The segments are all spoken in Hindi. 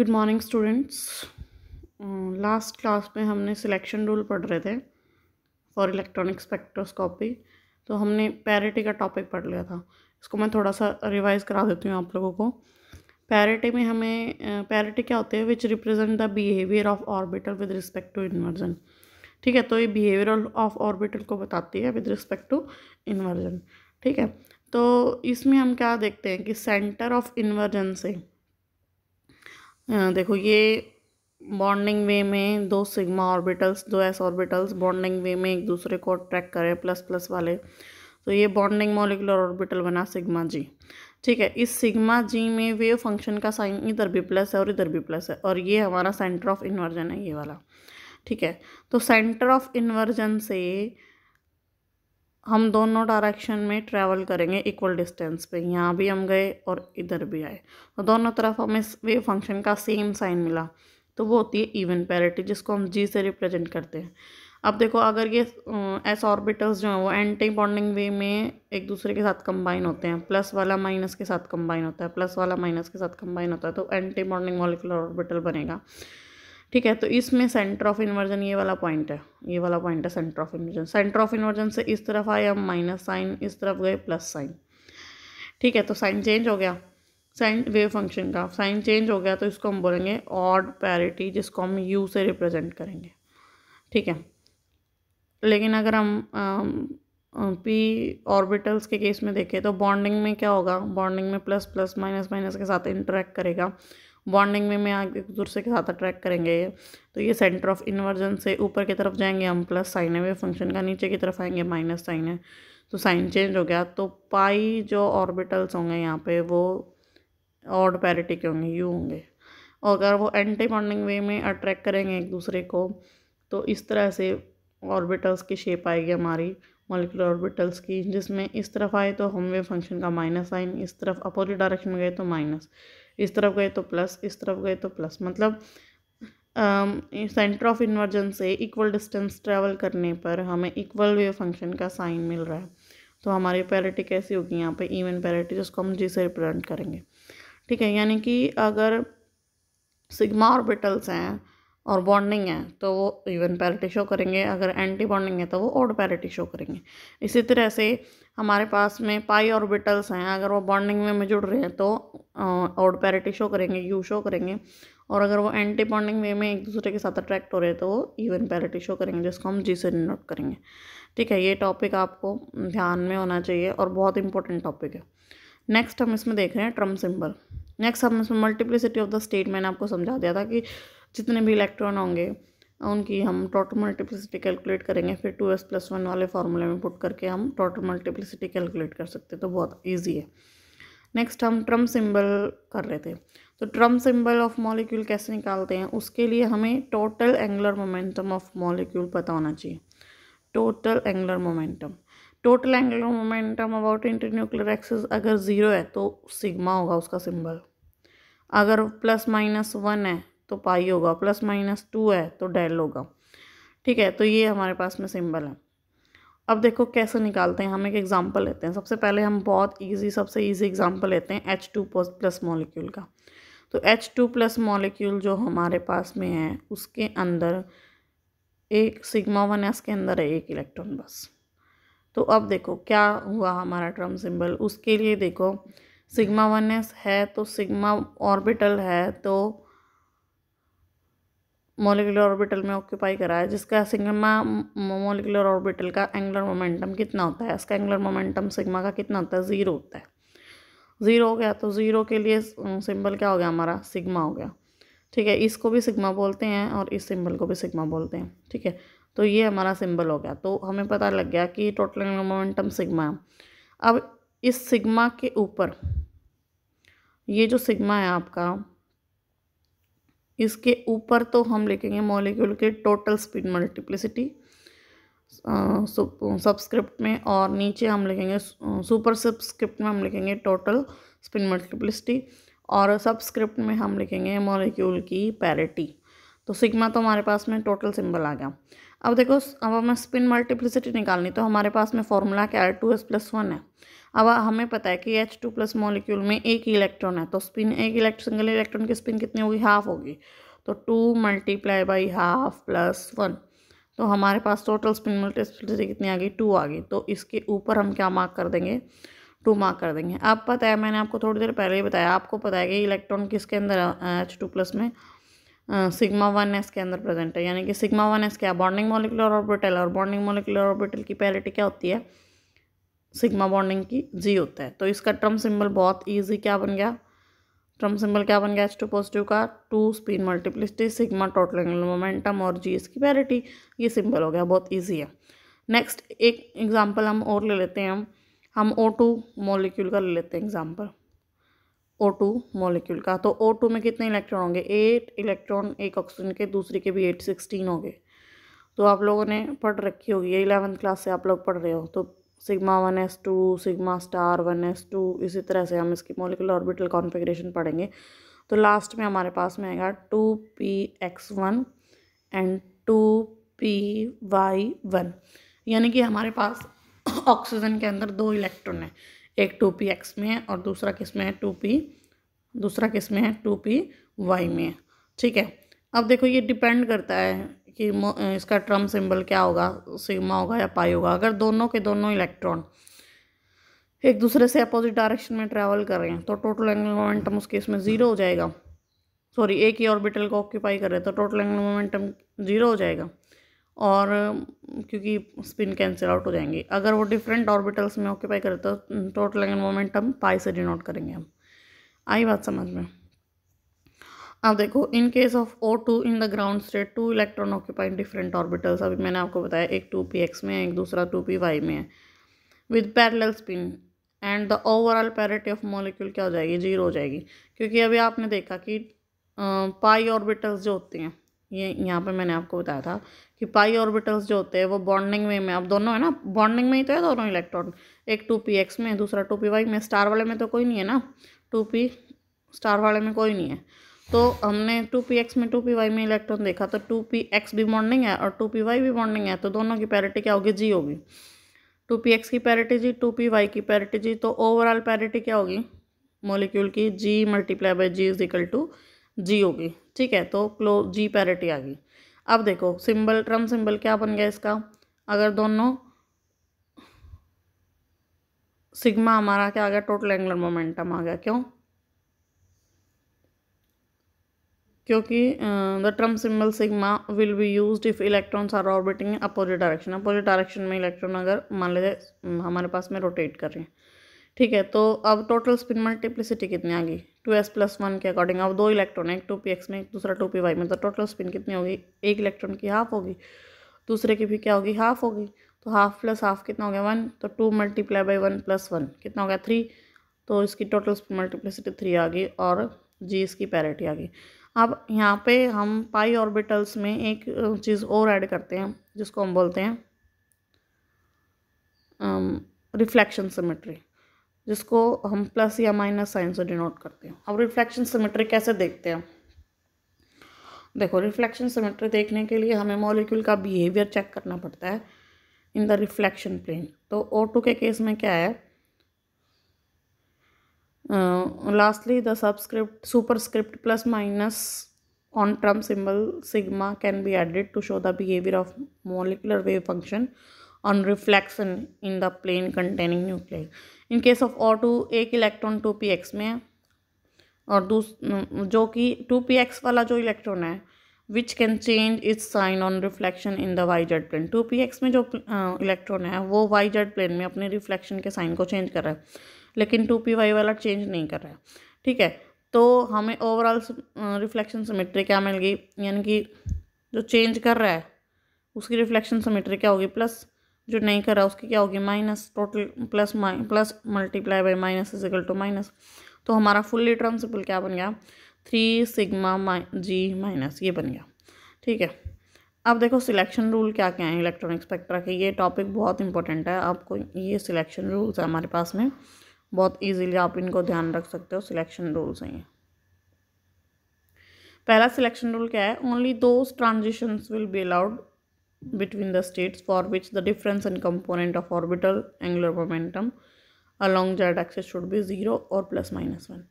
Good morning students last class में हमने सिलेक्शन रूल पढ़ रहे थे फॉर इलेक्ट्रॉनिक स्पेक्ट्रोस्कोपी तो हमने पैरिटी का टॉपिक पढ़ लिया था इसको मैं थोड़ा सा रिवाइज़ करा देती हूँ आप लोगों को पैरिटी में हमें पैरिटी uh, क्या होती है which represent the behaviour of orbital with respect to inversion ठीक है तो ये बिहेवियर ऑफ ऑर्बिटल को बताती है विद रिस्पेक्ट टू इन्वर्जन ठीक है तो इसमें हम क्या देखते हैं कि सेंटर ऑफ इन्वर्जन से देखो ये बॉन्डिंग वे में दो सिग्मा ऑर्बिटल्स दो एस ऑर्बिटल्स बॉन्डिंग वे में एक दूसरे को ट्रैक करें प्लस प्लस वाले तो ये बॉन्डिंग मॉलिकुलर ऑर्बिटल बना सिग्मा जी ठीक है इस सिग्मा जी में वेव फंक्शन का साइन इधर भी प्लस है और इधर भी प्लस है और ये हमारा सेंटर ऑफ इन्वर्जन है ये वाला ठीक है तो सेंटर ऑफ इन्वर्जन से हम दोनों डायरेक्शन में ट्रैवल करेंगे इक्वल डिस्टेंस पे यहाँ भी हम गए और इधर भी आए और तो दोनों तरफ हमें वे फंक्शन का सेम साइन मिला तो वो होती है इवन पैरिटी जिसको हम जी से रिप्रेजेंट करते हैं अब देखो अगर ये एस ऑर्बिटल्स जो हैं वो एंटी बॉन्डिंग वे में एक दूसरे के साथ कंबाइन होते हैं प्लस वाला माइनस के साथ कंबाइन होता है प्लस वाला माइनस के साथ कंबाइन होता है तो एंटी बॉन्डिंग मॉलिकुलर ऑर्बिटल बनेगा ठीक है तो इसमें सेंटर ऑफ इन्वर्जन ये वाला पॉइंट है ये वाला पॉइंट है centre of inversion centre of inversion से इस तरफ आए हम माइनस साइन इस तरफ गए प्लस साइन ठीक है तो साइन चेंज हो गया साइन वेव फंक्शन का साइन चेंज हो गया तो इसको हम बोलेंगे ऑड पैरिटी जिसको हम यू से रिप्रेजेंट करेंगे ठीक है लेकिन अगर हम पी ऑर्बिटल्स के केस में देखें तो बॉन्डिंग में क्या होगा बॉन्डिंग में प्लस प्लस माइनस माइनस के साथ इंटरेक्ट करेगा बॉन्डिंग में मैं आगे एक दूसरे के साथ अट्रैक्ट करेंगे तो ये सेंटर ऑफ इन्वर्जन से ऊपर की तरफ जाएंगे हम प्लस साइन है वे फंक्शन का नीचे की तरफ आएंगे माइनस साइन है तो साइन चेंज हो गया तो पाई जो ऑर्बिटल्स होंगे यहाँ पे वो ऑड पैरिटी के होंगे यू होंगे और अगर वो एंटी बॉन्डिंग वे में अट्रैक्ट करेंगे एक दूसरे को तो इस तरह से ऑर्बिटल्स की शेप आएगी हमारी मॉलिकुलर ऑर्बिटल्स की जिसमें इस तरफ आए तो हम वे फंक्शन का माइनस साइन इस तरफ अपोजिट डायरेक्शन में गए तो माइनस इस तरफ गए तो प्लस इस तरफ गए तो प्लस मतलब सेंटर ऑफ इन्वर्जन से इक्वल डिस्टेंस ट्रैवल करने पर हमें इक्वल वेव फंक्शन का साइन मिल रहा है तो हमारी पैरिटी कैसी होगी यहाँ पे इवन पैरिटी जिसको हम जी से रिप्रेजेंट करेंगे ठीक है यानी कि अगर सिग्मा ऑर्बिटल्स हैं और बॉन्डिंग है तो वो इवन पैरिटी शो करेंगे अगर एंटी बॉन्डिंग है तो वो ओड पैरिटी शो करेंगे इसी तरह से हमारे पास में पाई ऑर्बिटल्स हैं अगर वो बॉन्डिंग में, में जुड़ रहे हैं तो ओड पैरिटी शो करेंगे यू शो करेंगे और अगर वो एंटी बॉन्डिंग वे में एक दूसरे के साथ अट्रैक्ट हो रहे हैं तो वो इवन पैरिटी शो करेंगे जिसको हम जी से नोट करेंगे ठीक है ये टॉपिक आपको ध्यान में होना चाहिए और बहुत इंपॉर्टेंट टॉपिक है नेक्स्ट हम इसमें देख रहे हैं ट्रम सिंबल नेक्स्ट हम इसमें मल्टीप्लिसिटी ऑफ द स्टेट मैंने आपको समझा दिया था कि जितने भी इलेक्ट्रॉन होंगे उनकी हम टोटल मल्टीप्लिसिटी कैलकुलेट करेंगे फिर टू एस प्लस वन वाले फार्मूले में पुट करके हम टोटल मल्टीप्लिसिटी कैलकुलेट कर सकते हैं तो बहुत ईजी है नेक्स्ट हम ट्रम सिंबल कर रहे थे तो ट्रम सिंबल ऑफ मॉलिक्यूल कैसे निकालते हैं उसके लिए हमें total angular momentum of molecule पता होना चाहिए total angular momentum total angular momentum about internuclear axis अगर ज़ीरो है तो सिग्मा होगा उसका सिंबल अगर प्लस माइनस वन है तो पाई होगा प्लस माइनस टू है तो डेल होगा ठीक है तो ये हमारे पास में सिंबल है अब देखो कैसे निकालते हैं हम एक एग्ज़ाम्पल लेते हैं सबसे पहले हम बहुत इजी सबसे इजी एग्ज़ाम्पल लेते हैं एच टू प्लस मॉलिक्यूल का तो एच टू प्लस मॉलिक्यूल जो हमारे पास में है उसके अंदर एक सिग्मा वन एस के अंदर है एक इलेक्ट्रॉन बस तो अब देखो क्या हुआ हमारा ट्रम सिंबल उसके लिए देखो सिग्मा वन एस है तो सिग्मा ऑर्बिटल है तो मोलिकुलर ऑर्बिटल में ऑक्यूपाई करा है जिसका सिग्मा मोलिकुलर ऑर्बिटल का एंगुलर मोमेंटम कितना होता है इसका एंगुलर मोमेंटम सिग्मा का कितना होता है ज़ीरो होता है ज़ीरो हो गया तो ज़ीरो के लिए सिंबल क्या हो गया हमारा सिग्मा हो गया ठीक है इसको भी सिग्मा बोलते हैं और इस सिंबल को भी सिग्मा बोलते हैं ठीक है तो ये हमारा सिंबल हो गया तो हमें पता लग गया कि टोटल एंगुलर मोमेंटम सिग्मा है अब इस सिग्मा के ऊपर ये जो सिग्मा है आपका इसके ऊपर तो हम लिखेंगे मॉलिक्यूल के टोटल स्पीड मल्टीप्लिसिटी सब्सक्रिप्ट में और नीचे हम लिखेंगे सुपर सबस्क्रिप्ट में हम लिखेंगे टोटल स्पिन मल्टीप्लिसिटी और सब्सक्रिप्ट में हम लिखेंगे मॉलिक्यूल की पैरिटी तो सिग्मा तो हमारे पास में टोटल सिंबल आ गया अब देखो अब हमें स्पिन मल्टीप्लिसिटी निकालनी तो हमारे पास में फॉर्मूला क्या है टू एस प्लस वन है अब हमें पता है कि एच टू प्लस मोलिक्यूल में एक इलेक्ट्रॉन है तो स्पिन एक इलेक्ट्रॉन सिंगल इलेक्ट्रॉन की स्पिन कितनी होगी हाफ होगी तो two multiply by half plus one तो हमारे पास टोटल स्पिन मल्टीप्लिसिटी कितनी आ गई टू आ गई तो इसके ऊपर हम क्या मार्क कर देंगे टू मार्क कर देंगे अब पता है मैंने आपको थोड़ी देर पहले ही बताया आपको पता है कि इलेक्ट्रॉन किसके अंदर एच टू प्लस में सिग्मा वन एस के अंदर प्रेजेंट है यानी कि सिग्मा वन एस क्या बॉन्डिंग मोलिकुलर ऑर्बिटल और बॉन्डिंग मोलिकुलर ऑर्बिटल की पैरिटी क्या होती है सिग्मा बॉन्डिंग की जी होता है तो इसका ट्रम सिंबल बहुत ईजी क्या बन गया ट्रम सिंबल क्या बन गया एच टू पॉजिटिव का two spin multiplicity sigma total angle momentum और जी इसकी पैरिटी ये सिंबल हो गया बहुत ईजी है नेक्स्ट एक एग्जाम्पल हम और ले लेते हैं हम हम ओ टू मोलिक्यूल का ले लेते हैं एग्जाम्पल ओ टू मोलिक्यूल का तो ओ टू में कितने इलेक्ट्रॉन होंगे एट इलेक्ट्रॉन एक ऑक्सीजन के दूसरे के भी एट सिक्सटीन हो गए तो आप लोगों ने पढ़ रखी होगी ये इलेवंथ क्लास से आप लोग पढ़ रहे हो तो sigma one S two sigma star one S two इसी तरह से हम इसकी मोलिकुलर ऑर्बिटल कॉन्फ़िगरेशन पढ़ेंगे तो लास्ट में हमारे पास में आएगा two P X one and two P Y one यानी कि हमारे पास ऑक्सीजन के अंदर दो इलेक्ट्रॉन है एक टू पी एक्स में है और दूसरा किस में है टू पी दूसरा किस में है टू पी वाई में है ठीक है अब देखो ये डिपेंड करता है कि इसका ट्रम सिंबल क्या होगा सिग्मा होगा या पाई होगा अगर दोनों के दोनों इलेक्ट्रॉन एक दूसरे से अपोजिट डायरेक्शन में ट्रैवल कर रहे हैं तो टोटल एंगल मोमेंटम उसके इसमें ज़ीरो हो जाएगा सॉरी एक ही ऑर्बिटल को ऑक्यूपाई कर रहे हैं तो टोटल एंगल मोमेंटम ज़ीरो हो जाएगा और क्योंकि स्पिन कैंसिल आउट हो जाएंगे अगर वो डिफरेंट ऑर्बिटल्स में ऑक्यूपाई करें तो टोटल एंगल मोमेंटम पाई से डिनोट करेंगे हम आई बात समझ में अब देखो in case of O two in the ground state two electron occupied different orbitals अभी मैंने आपको बताया एक टू पी एक्स में है एक दूसरा टू पी वाई में है with parallel spin and the overall parity of molecule क्या हो जाएगी जीरो हो जाएगी क्योंकि अभी आपने देखा कि पाई ऑर्बिटल्स जो होती हैं ये यहाँ पे मैंने आपको बताया था कि पाई ऑर्बिटल्स जो होते हैं वो बॉन्डिंग वे में अब दोनों है ना बॉन्डिंग में ही तो है दोनों इलेक्ट्रॉन एक टू पी एक्स में दूसरा टू पी वाई में स्टार वाले में तो कोई नहीं है ना टू पी स्टार वाले में कोई नहीं है तो हमने टू पी एक्स में टू पी वाई में इलेक्ट्रॉन देखा तो टू पी एक्स भी बॉन्डिंग है और टू पी वाई भी बॉन्डिंग है तो दोनों की पैरिटी क्या होगी जी होगी टू पी एक्स की parity G two P Y की पैरिटी जी तो ओवरऑल पैरिटी क्या होगी मोलिक्यूल की G multiply by G is equal to G होगी ठीक है तो क्लो जी पैरिटी आ गई अब देखो सिंबल ट्रम सिंबल क्या बन गया इसका अगर दोनों सिग्मा हमारा क्या आ गया टोटल एंगुलर मोमेंटम आ गया क्यों क्योंकि the term symbol sigma will be use if electrons are orbiting opposite direction opposite direction में इलेक्ट्रॉन अगर मान लीजिए हमारे पास में रोटेट कर रहे हैं ठीक है तो अब टोटल स्पिन मल्टीप्लिसिटी कितनी आ गई टू एस प्लस वन के अकॉर्डिंग अब दो इलेक्ट्रॉन एक टू पी एक्स में एक दूसरा टू पी वाई में तो टोटल स्पिन कितनी होगी एक इलेक्ट्रॉन की हाफ होगी दूसरे की भी क्या होगी हाफ होगी तो हाफ प्लस हाफ कितना हो गया वन तो two multiply by one plus one कितना हो गया थ्री तो इसकी टोटल स्पिन मल्टीप्लिसिटी थ्री आ गई और जी इसकी पैरिटी आ गई अब यहाँ पे हम पाई ऑर्बिटल्स में एक चीज़ और ऐड करते हैं जिसको हम बोलते हैं रिफ्लेक्शन सिमेट्री जिसको हम प्लस या माइनस साइन से डिनोट करते हैं अब रिफ्लेक्शन सिमेट्री कैसे देखते हैं देखो रिफ्लेक्शन सिमेट्री देखने के लिए हमें मॉलिक्यूल का बिहेवियर चेक करना पड़ता है इन द रिफ्लेक्शन प्लेन तो ओ टू के केस में क्या है lastly, the subscript, superscript plus minus on term symbol sigma can be added to show the behavior of molecular wave function on reflection in the plane containing nuclei. In case of O2, ek electron 2px में है और दूस जो कि टू पी एक्स वाला जो इलेक्ट्रॉन है which can change its sign on reflection in the Y Z plane two P X में जो इलेक्ट्रॉन है वो वाई जेड प्लेन में अपने रिफ्लेक्शन के साइन को चेंज कर रहा है लेकिन टू पी वाई वाला चेंज नहीं कर रहा है ठीक है तो हमें ओवरऑल रिफ्लेक्शन सिमेट्री क्या मिल गई यानी कि जो चेंज कर रहा है उसकी रिफ्लेक्शन सिमेट्री क्या होगी प्लस जो नहीं कर रहा उसकी क्या होगी माइनस टोटल प्लस माइ plus multiply by minus is equal to minus तो हमारा फुल्ली टर्म क्या बन गया थ्री सिग्मा माइ जी माइनस ये बन गया ठीक है अब देखो सिलेक्शन रूल क्या क्या है इलेक्ट्रॉनिक स्पेक्ट्रा के ये टॉपिक बहुत इंपॉर्टेंट है आपको ये सिलेक्शन रूल्स है हमारे पास में बहुत इजीली आप इनको ध्यान रख सकते हो सिलेक्शन रूल्स हैं पहला सिलेक्शन रूल क्या है only those transitions will be allowed between the states for which the difference in component of orbital angular momentum along Z axis should be zero or plus minus one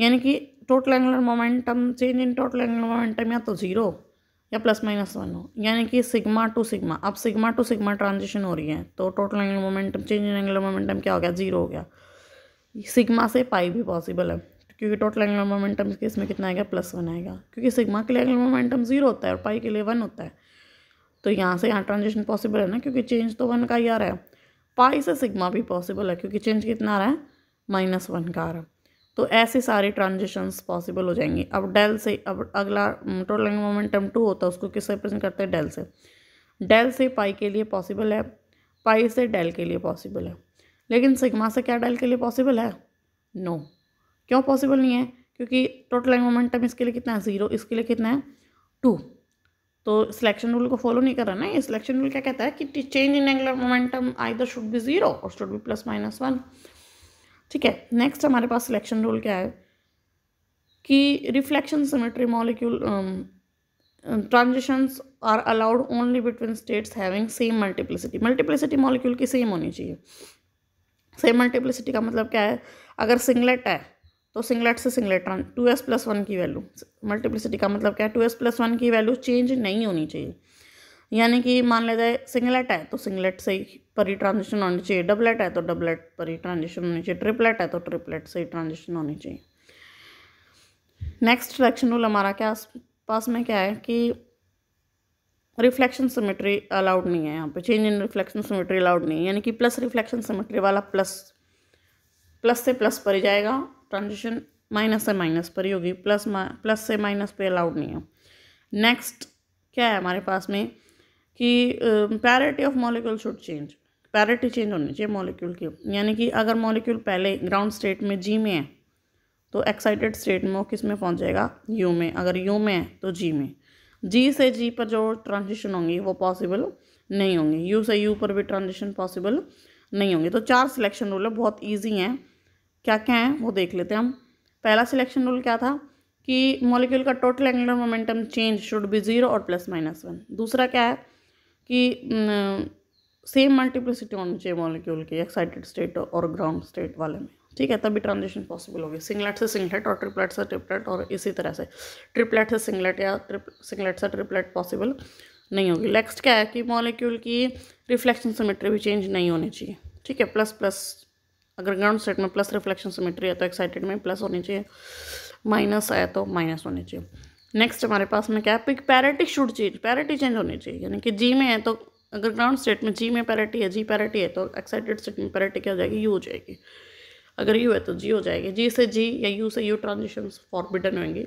यानी कि total angular momentum change in total angular momentum या तो ज़ीरो या प्लस माइनस वन हो यानी कि सिग्मा टू सिग्मा अब सिग्मा टू सिग्मा ट्रांजिशन हो रही है तो total angular momentum change in angular momentum क्या हो गया ज़ीरो हो गया सिग्मा से पाई भी पॉसिबल है क्योंकि टोटल एंगुलर मोमेंटम के इसमें कितना आएगा प्लस वन आएगा क्योंकि सिग्मा के लिए एंगुलर मोमेंटम जीरो होता है और पाई के लिए वन होता है तो यहाँ से यहाँ ट्रांजेक्शन पॉसिबल है ना क्योंकि चेंज तो वन का ही आ रहा है पाई से सिग्मा भी पॉसिबल है क्योंकि चेंज कितना आ रहा है माइनस वन का आ रहा है तो ऐसे सारे ट्रांजेक्शन्स पॉसिबल हो जाएंगे अब डेल से अब अगला टोटल एंगुलर मोमेंटम टू होता है उसको किससे रिप्रेजेंट करते हैं डेल से डेल से पाई के लिए पॉसिबल है पाई से डेल के लिए पॉसिबल है लेकिन सिग्मा से क्या डेल के लिए पॉसिबल है नो no. क्यों पॉसिबल नहीं है क्योंकि टोटल एंग मोमेंटम इसके लिए कितना है ज़ीरो इसके लिए कितना है टू तो सिलेक्शन रूल को फॉलो नहीं कर रहा ना ये सिलेक्शन रूल क्या कहता है कि change in angular momentum either should be zero or should be plus minus one ठीक है नेक्स्ट हमारे पास सिलेक्शन रूल क्या है कि reflection symmetry molecule transitions are allowed only between states having same multiplicity multiplicity molecule की सेम होनी चाहिए सेम मल्टीप्लिसिटी का मतलब क्या है अगर सिंगलेट है तो सिंगलेट से सिंगलेट रन टू एस प्लस वन की वैल्यू मल्टीप्लिसिटी का मतलब क्या है टू एस प्लस वन की वैल्यू चेंज नहीं होनी चाहिए यानी कि मान लिया जाए सिंगलेट है तो सिंगलेट से ही पर ही ट्रांजेक्शन होनी चाहिए डबलेट है तो डबलेट पर ही ट्रांजेक्शन होनी चाहिए ट्रिपलेट है तो ट्रिपलेट से ही ट्रांजेक्शन होनी चाहिए नेक्स्ट सिलेक्शन रूल हमारा क्या पास में क्या है कि रिफ्लेक्शन सिमेट्री अलाउड नहीं है यहाँ पे change in reflection symmetry allowed नहीं है यानी कि प्लस रिफ्लेक्शन सिमेट्री वाला प्लस प्लस से प्लस पर ही जाएगा ट्रांजिशन माइनस से माइनस पर ही होगी प्लस प्लस से माइनस पे अलाउड नहीं है नेक्स्ट क्या है हमारे पास में कि parity of molecule should change parity change होनी चाहिए मॉलिक्यूल की यानी कि अगर मॉलिक्यूल पहले ग्राउंड स्टेट में जी में है तो एक्साइटेड स्टेट में वो किस में पहुँच जाएगा यू में अगर यू में है तो जी में जी से जी पर जो ट्रांजिशन होंगी वो पॉसिबल नहीं होंगी यू से यू पर भी ट्रांजिशन पॉसिबल नहीं होंगे तो चार सिलेक्शन रूल बहुत ईजी हैं क्या क्या हैं वो देख लेते हैं हम पहला सिलेक्शन रूल क्या था कि मॉलिक्यूल का total angular momentum change should be zero or plus minus one दूसरा क्या है कि सेम मल्टीप्लिसिटी होनी चाहिए मॉलिक्यूल की एक्साइटेड स्टेट और ग्राउंड स्टेट वाले में ठीक है तभी ट्रांजिशन पॉसिबल होगी सिंगलेट से सिंगलेट और ट्रिपलेट से ट्रिपलेट और इसी तरह से ट्रिपलेट से सिंगलेट या ट्रिप सिंगलेट से ट्रिपलेट पॉसिबल नहीं होगी नेक्स्ट क्या है कि मॉलिक्यूल की रिफ्लेक्शन सिमेट्री भी चेंज नहीं होनी चाहिए ठीक है प्लस प्लस अगर ग्राउंड स्टेट में प्लस रिफ्लेक्शन सिमेट्री है तो एक्साइटेड में प्लस होनी चाहिए माइनस आया तो माइनस होनी चाहिए नेक्स्ट हमारे पास में क्या है parity should change parity change होनी चाहिए यानी कि जी में है तो अगर ग्राउंड स्टेट में जी में पैरेटी है जी पैरेटी है तो एक्साइटेड स्टेट में पैरेटी क्या हो जाएगी यू हो जाएगी अगर यू है तो जी हो जाएगी जी से जी या यू से यू ट्रांजिशन फॉरबिडन होंगे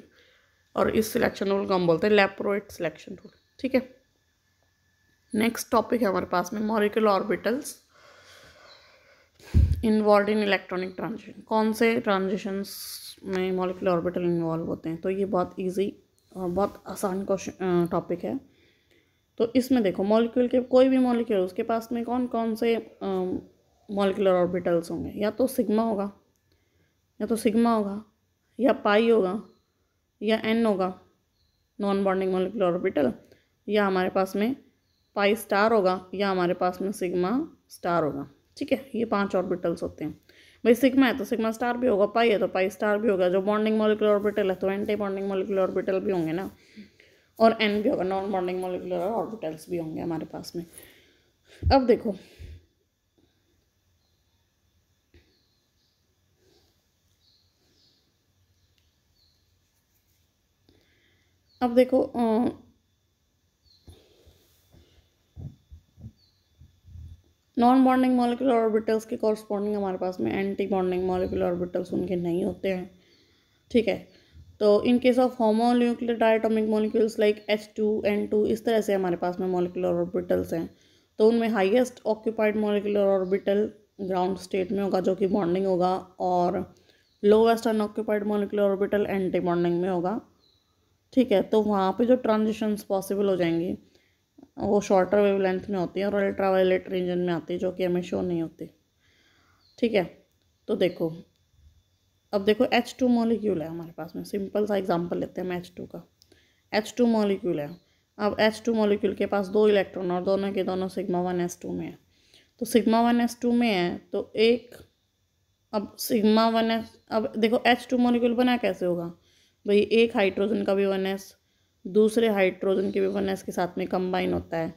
और इस सिलेक्शन रूल को हम बोलते हैं लेप्रोइट सिलेक्शन रूल ठीक है नेक्स्ट टॉपिक है हमारे पास में molecular orbitals involved in electronic transition कौन से ट्रांजिशंस में मॉलिकुलर ऑर्बिटल इन्वॉल्व होते हैं तो ये बहुत ईजी और बहुत आसान क्वेश्चन टॉपिक है तो इसमें देखो मॉलिक्यूल के कोई भी मॉलिक्यूल उसके पास में कौन कौन से मॉलिकुलर ऑर्बिटल्स होंगे या तो सिग्मा होगा या तो सिग्मा होगा या पाई होगा या एन होगा नॉन बॉन्डिंग मॉलिकुलर ऑर्बिटल या हमारे पास में पाई स्टार होगा या हमारे पास में सिग्मा स्टार होगा ठीक है ये पांच ऑर्बिटल्स होते हैं भाई सिग्मा है तो सिग्मा स्टार भी होगा पाई है तो पाई स्टार भी होगा जो बॉन्डिंग मॉलिकुलर ऑर्बिटल है तो एंटी बॉन्डिंग मॉलिकुलर ऑर्बिटल भी होंगे ना और एन भी होगा नॉन बॉन्डिंग मॉलिकुलर ऑर्बिटल्स भी होंगे हमारे पास में अब देखो अब देखो नॉन बॉन्डिंग मॉलिकुलर ऑर्बिटल्स के कॉरस्पॉन्डिंग हमारे पास में एंटी बॉन्डिंग मॉलिकुलर ऑर्बिटल्स उनके नहीं होते हैं ठीक है तो in case of homonuclear diatomic molecules like H two N two इस तरह से हमारे पास में मॉलिकुलर ऑर्बिटल्स हैं तो उनमें highest occupied molecular orbital ground state में होगा जो कि बॉन्डिंग होगा और lowest unoccupied molecular orbital anti bonding में होगा ठीक है तो वहाँ पे जो ट्रांजिशंस पॉसिबल हो जाएंगी वो शॉर्टर वेव लेंथ में होती हैं और अल्ट्रा वायलेट रीजन में आती है जो कि हमें शो नहीं होती ठीक है तो देखो अब देखो एच टू मोलिक्यूल है हमारे पास में सिंपल सा एग्जांपल लेते हैं हम एच टू का एच टू मोलिक्यूल है अब एच टू मोलिक्यूल के पास दो इलेक्ट्रॉन और दोनों के दोनों सिग्मा वन एस टू में है तो सिग्मा वन एस टू में है तो एक अब सिग्मा वन एस अब देखो एच टू मोलिक्यूल बना कैसे होगा भाई एक हाइड्रोजन का भी वन एस दूसरे हाइड्रोजन के भी वन एस के साथ में कंबाइन होता है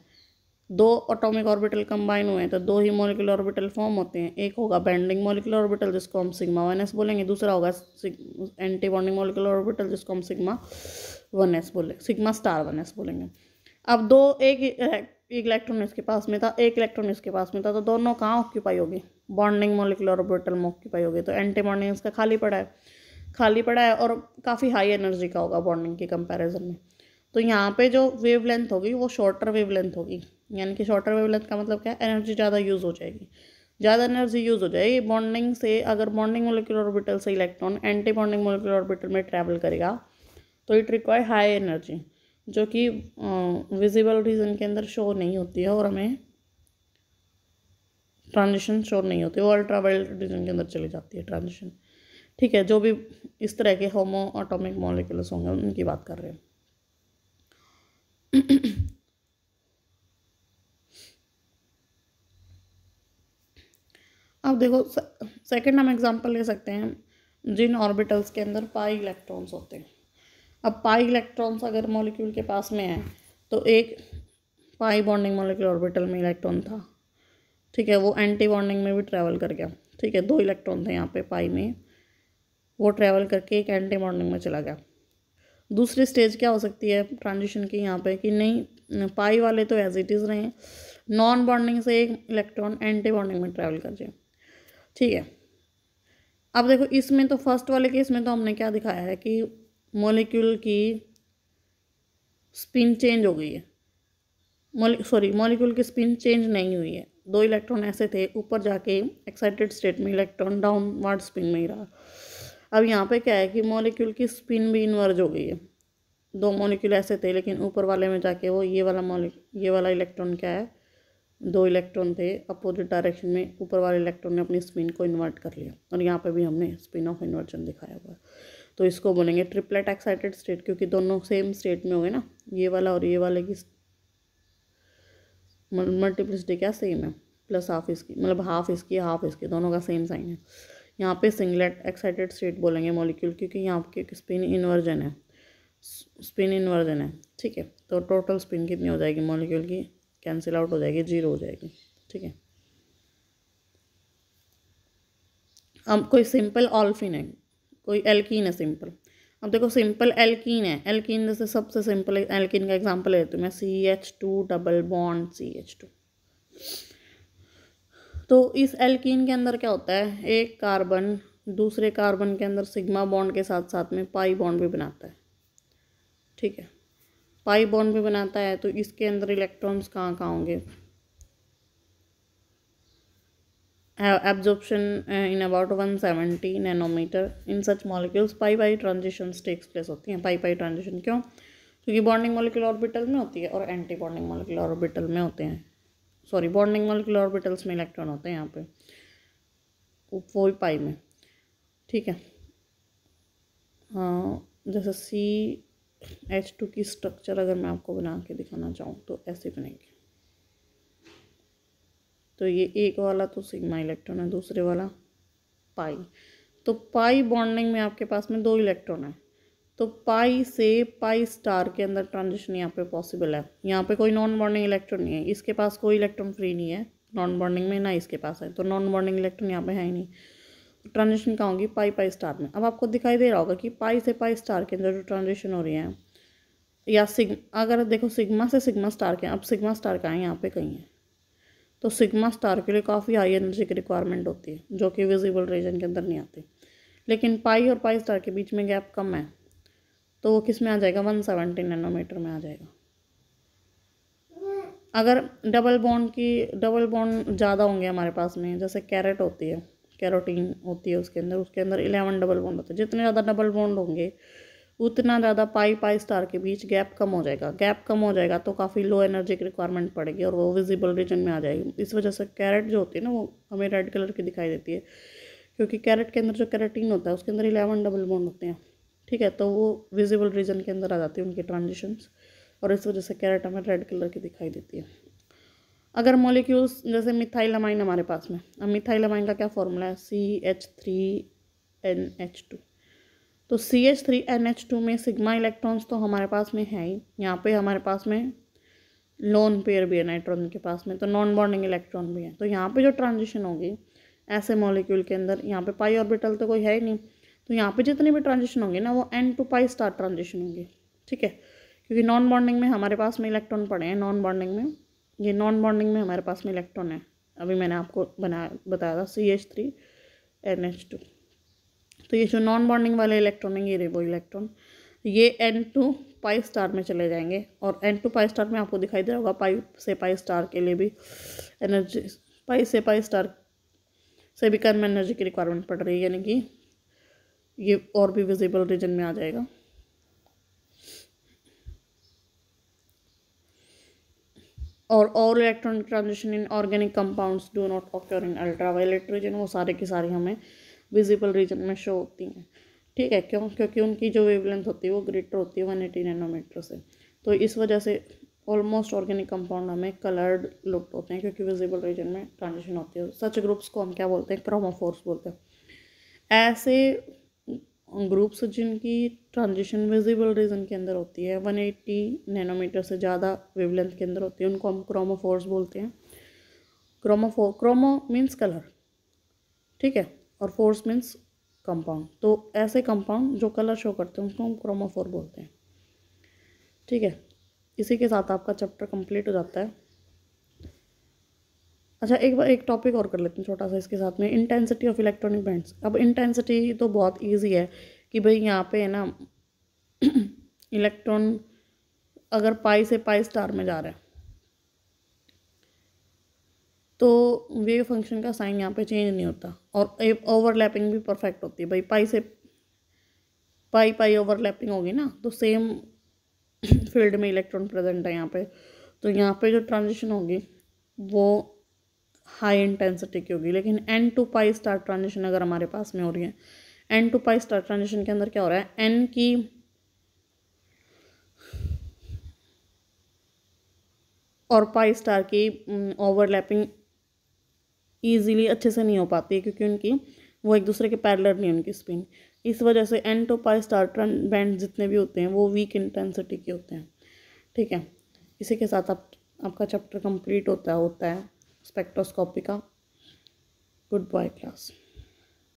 दो ऑटोमिक ऑर्बिटल कंबाइन हुए हैं तो दो ही मोलिकुलर ऑर्बिटल फॉर्म होते हैं एक होगा बैंडिंग मोलिकुलर ऑर्बिटल जिसको हम सिग्मा वन एस बोलेंगे दूसरा होगा एंटी बॉन्डिंग मोलिकुलर ऑर्बिटल जिसको हम सिग्मा वन एस बोले सिग्मा स्टार वन एस बोलेंगे अब दो एक एक इलेक्ट्रॉन इसके पास में था एक इलेक्ट्रॉन इसके पास में था तो दोनों कहाँ ऑक्यूपाई होगी बॉन्डिंग मोलिकुलर ऑर्बिटल में ऑक्यूपाई होगी तो एंटी बॉन्डिंग इसका खाली पड़ा है खाली पड़ा है और काफ़ी हाई एनर्जी का होगा बॉन्डिंग के कंपैरिजन में तो यहाँ पे जो वेव लेंथ होगी वो शॉर्टर वेव लेंथ होगी यानी कि शॉर्टर वेव लेंथ का मतलब क्या है एनर्जी ज़्यादा यूज़ हो जाएगी ज़्यादा एनर्जी यूज़ हो जाएगी बॉन्डिंग से अगर बॉन्डिंग मोलिकुलर ऑर्बिटल से electron anti bonding molecular orbital में ट्रैवल करेगा तो इट रिक्वायर हाई एनर्जी जो कि विजिबल रीजन के अंदर शो नहीं होती है और हमें ट्रांजिशन शो नहीं होती वो अल्ट्रावाइल्ट रीजन के अंदर चली जाती है ट्रांजिशन ठीक है जो भी इस तरह के होमो ऑटोमिक मोलिकुलस होंगे उनकी बात कर रहे हैं अब देखो सेकंड हम एग्जांपल ले सकते हैं जिन ऑर्बिटल्स के अंदर पाई इलेक्ट्रॉन्स होते हैं अब पाई इलेक्ट्रॉन्स अगर मॉलिक्यूल के पास में है तो एक पाई बॉन्डिंग मॉलिक्यूल ऑर्बिटल में इलेक्ट्रॉन था ठीक है वो एंटी बॉन्डिंग में भी ट्रैवल कर गया ठीक है दो इलेक्ट्रॉन थे यहाँ पे पाई में वो ट्रैवल करके एक एंटी मॉर्निंग में चला गया दूसरी स्टेज क्या हो सकती है ट्रांजिशन की यहाँ पे कि नहीं पाई वाले तो एज इट इज़ रहे नॉन बॉन्डिंग से एक इलेक्ट्रॉन एंटी बॉन्डिंग में ट्रैवल कर जाए ठीक है अब देखो इसमें तो फर्स्ट वाले केस में तो हमने क्या दिखाया है कि मोलिक्यूल की स्पिन चेंज हो गई है सॉरी मोलिक्यूल की स्पिन चेंज नहीं हुई है दो इलेक्ट्रॉन ऐसे थे ऊपर जाके एक्साइटेड स्टेट में इलेक्ट्रॉन डाउनवर्ड स्पिन में ही रहा अब यहाँ पे क्या है कि मॉलिक्यूल की स्पिन भी इन्वर्ज हो गई है दो मॉलिक्यूल ऐसे थे लेकिन ऊपर वाले में जाके वो ये वाला मॉलिक्यूल ये वाला इलेक्ट्रॉन क्या है दो इलेक्ट्रॉन थे अपोजिट डायरेक्शन में ऊपर वाले इलेक्ट्रॉन ने अपनी स्पिन को इन्वर्ट कर लिया और यहाँ पे भी हमने स्पिन ऑफ इन्वर्जन दिखाया हुआ तो इसको बोलेंगे ट्रिपलेट एक्साइटेड स्टेट क्योंकि दोनों सेम स्टेट में हो गए ना ये वाला और ये वाले की मल्टीप्लिसिटी क्या सेम है प्लस हाफ इसकी मतलब हाफ इसकी हाफ इसकी दोनों का सेम साइन है यहाँ पे सिंगलेट एक्साइटेड स्टेट बोलेंगे मॉलिक्यूल क्योंकि यहाँ पे स्पिन इन्वर्जन है स्पिन इन्वर्जन है ठीक है तो टोटल स्पिन कितनी हो जाएगी मॉलिक्यूल की कैंसिल आउट हो जाएगी जीरो हो जाएगी ठीक है अब कोई सिंपल ऑल्फिन है कोई एल्कीन है सिंपल अब देखो सिंपल एल्कीन है एल्कीन जैसे सबसे सिंपल एल्कीन का एग्जाम्पल लेती हूँ मैं C H two double bond C H two तो इस एल्कीन के अंदर क्या होता है एक कार्बन दूसरे कार्बन के अंदर सिग्मा बॉन्ड के साथ साथ में पाई बॉन्ड भी बनाता है ठीक है पाई बॉन्ड भी बनाता है तो इसके अंदर इलेक्ट्रॉन्स कहाँ कहाँ होंगे absorption in about one seventy nanometer in such molecules pi pi transition takes place होती हैं पाई पाई ट्रांजिशन क्यों क्योंकि बॉन्डिंग मॉलिक्यूल ऑर्बिटल में होती है और एंटी बॉन्डिंग मॉलिक्यूल ऑर्बिटल में होते हैं सॉरी बॉन्डिंग मॉलिकुलर ऑर्बिटल्स में इलेक्ट्रॉन होते हैं यहाँ पे वो पाई में ठीक है हाँ जैसे सी एच टू की स्ट्रक्चर अगर मैं आपको बना के दिखाना चाहूँ तो ऐसे बनेंगे तो ये एक वाला तो सिग्मा इलेक्ट्रॉन है दूसरे वाला पाई तो पाई बॉन्डिंग में आपके पास में दो इलेक्ट्रॉन है तो पाई से पाई स्टार के अंदर ट्रांजिशन यहाँ पे पॉसिबल है यहाँ पे कोई नॉन बॉन्डिंग इलेक्ट्रॉन नहीं है इसके पास कोई इलेक्ट्रॉन फ्री नहीं है नॉन बॉन्डिंग में ना इसके पास है तो नॉन बॉन्डिंग इलेक्ट्रॉन यहाँ पे है ही नहीं ट्रांजेक्शन कहाँ होगी पाई पाई स्टार में अब आपको दिखाई दे रहा होगा कि पाई से पाई स्टार के अंदर जो ट्रांजेक्शन हो रही है या सिग अगर देखो सिग्मा से सिग्मा स्टार के अब सिग्मा स्टार का है यहाँ पर कहीं है तो सिग्मा स्टार के लिए काफ़ी हाई एनर्जी की रिक्वायरमेंट होती है जो कि विजिबल रीजन के अंदर नहीं आती लेकिन पाई और पाई स्टार के बीच में गैप कम है तो वो किस में आ जाएगा वन सेवेंटी नैनोमीटर में आ जाएगा अगर डबल बॉन्ड की डबल बॉन्ड ज़्यादा होंगे हमारे पास में जैसे कैरेट होती है कैरोटीन होती है उसके अंदर उसके अंदर इलेवन डबल बॉन्ड होते हैं जितने ज़्यादा डबल बॉन्ड होंगे उतना ज़्यादा पाई पाई स्टार के बीच गैप कम हो जाएगा गैप कम हो जाएगा तो काफ़ी लो एनर्जी की रिक्वायरमेंट पड़ेगी और वो विजिबल रीजन में आ जाएगी इस वजह से कैरेट जो होती है ना वो हमें रेड कलर की दिखाई देती है क्योंकि कैरेट के अंदर जो कैरेटीन होता है उसके अंदर इलेवन डबल बॉन्ड होते हैं ठीक है तो वो विजिबल रीजन के अंदर आ जाती है उनकी ट्रांजिशंस और इस वजह से कैरेट हमें रेड कलर की दिखाई देती है अगर मोलिक्यूल्स जैसे मिथाइल अमाइन हमारे पास में अब मिथाइल अमाइन का क्या फॉर्मूला है C H three N H two तो C H three N H two में सिग्मा इलेक्ट्रॉन्स तो हमारे पास में है ही यहाँ पे हमारे पास में लोन पेयर भी है नाइट्रोजन के पास में तो नॉन बॉन्डिंग इलेक्ट्रॉन भी है तो यहाँ पे जो ट्रांजिशन होगी ऐसे मॉलिक्यूल के अंदर यहाँ पे पाई ऑर्बिटल तो कोई है ही नहीं तो यहाँ पे जितने भी ट्रांजिशन होंगे ना वो N to pi star transition होंगे ठीक है क्योंकि नॉन बॉन्डिंग में हमारे पास में इलेक्ट्रॉन पड़े हैं नॉन बॉन्डिंग में ये नॉन बॉन्डिंग में हमारे पास में इलेक्ट्रॉन है अभी मैंने आपको बनाया बताया था C H three N H two तो ये जो नॉन बॉन्डिंग वाले इलेक्ट्रॉन हैं ये रे वो इलेक्ट्रॉन ये एन टू पाई स्टार में चले जाएंगे और एन टू पाई स्टार में आपको दिखाई दे रहा होगा पाई से पाई स्टार के लिए भी एनर्जी पाई से पाई स्टार से भी कर्म एनर्जी की रिक्वायरमेंट पड़ रही है यानी कि ये और भी विजिबल रीजन में आ जाएगा और all electronic transition in organic compounds do not occur in ultraviolet region वो सारे के सारी हमें विजिबल रीजन में शो होती हैं ठीक है क्यों क्योंकि उनकी जो वेवलेंथ होती है वो ग्रेटर होती है वन एटी नैनोमीटर से तो इस वजह से ऑलमोस्ट ऑर्गेनिक कंपाउंड हमें कलर्ड लुक होते हैं क्योंकि विजिबल रीजन में ट्रांजिशन होती है सच ग्रुप्स को हम क्या बोलते हैं क्रोमोफोर्स बोलते हैं ऐसे ग्रुप्स जिनकी ट्रांजिशन विजिबल रीजन के अंदर होती है वन एट्टी नैनोमीटर से ज़्यादा वेवलेंथ के अंदर होती है उनको हम क्रोमोफोर्स बोलते हैं क्रोमोफो क्रोमो मीन्स कलर ठीक है और फोर्स मीन्स कंपाउंड तो ऐसे कंपाउंड जो कलर शो करते हैं उनको हम क्रोमोफोर बोलते हैं ठीक है इसी के साथ आपका चैप्टर कंप्लीट हो जाता है अच्छा एक बार एक टॉपिक और कर लेते हैं छोटा सा इसके साथ में इंटेंसिटी ऑफ इलेक्ट्रॉनिक बैंड्स अब इंटेंसिटी तो बहुत ईजी है कि भाई यहाँ पे है ना इलेक्ट्रॉन अगर पाई से पाई स्टार में जा रहा है तो वे फंक्शन का साइन यहाँ पे चेंज नहीं होता और ओवरलैपिंग भी परफेक्ट होती है भाई पाई से पाई पाई ओवरलैपिंग होगी ना तो सेम फील्ड में इलेक्ट्रॉन प्रेजेंट है यहाँ पे तो यहाँ पे जो ट्रांजिशन होगी वो हाई इंटेंसिटी की होगी लेकिन N to pi star transition अगर हमारे पास में हो रही है N to pi star transition के अंदर क्या हो रहा है एन की और पाई स्टार की ओवरलैपिंग ईजीली अच्छे से नहीं हो पाती है क्योंकि उनकी वो एक दूसरे के पैरलर नहीं उनकी स्पिन इस वजह से एन टू पाई स्टार ट्रन बैंड जितने भी होते हैं वो वीक इंटेंसिटी के होते हैं ठीक है इसी के साथ आप आपका चैप्टर कंप्लीट होता होता है स्पेक्ट्रोस्कोपी का गुड बॉय क्लास